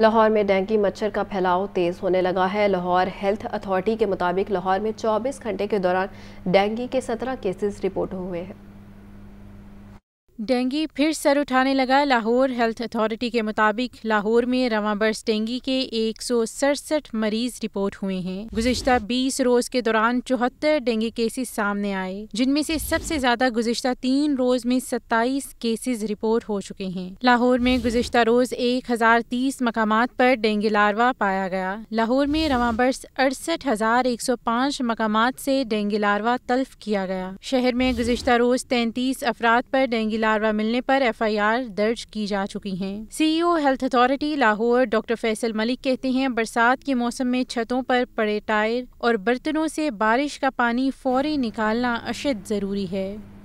लाहौर में डेंगू मच्छर का फैलाव तेज़ होने लगा है लाहौर हेल्थ अथॉरिटी के मुताबिक लाहौर में 24 घंटे के दौरान डेंगू के 17 केसेस रिपोर्ट हुए हैं डेंगी फिर सर उठाने लगा लाहौर हेल्थ अथॉरिटी के मुताबिक लाहौर में रवाबर्स डेंगी के एक मरीज रिपोर्ट हुए हैं गुजशत 20 रोज के दौरान चौहत्तर डेंगी केसेस सामने आए जिनमें से सबसे ज्यादा गुजशत तीन रोज में 27 केसेस रिपोर्ट हो चुके हैं लाहौर में गुजशत रोज एक हजार तीस मकाम पर डेंगी लार्वा पाया गया लाहौर में रवाबर्स अड़सठ हजार एक सौ पाँच मकाम से डेंगी लार्वा तल्फ किया गया शहर में गुजशत रोज तैंतीस अफराद पर डेंगी लार्वा मिलने पर एफआईआर दर्ज की जा चुकी है CEO health authority Lahore doctor Faisal Malik कहते हैं बरसात के मौसम में छतों पर पड़े टायर और बर्तनों से बारिश का पानी फौरी निकालना अशद ज़रूरी है